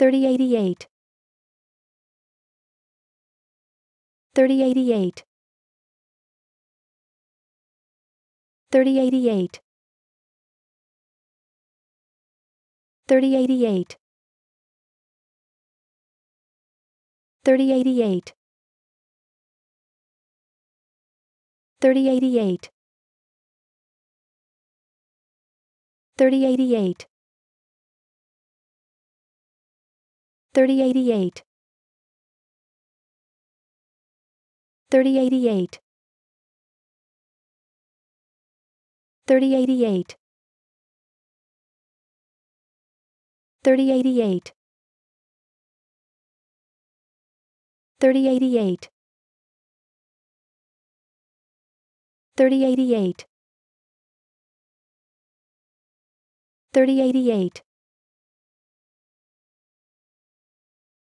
3088 3088 3088 3088 3088 3088 3088 3088 3088 3088 3088 3088 3088 3088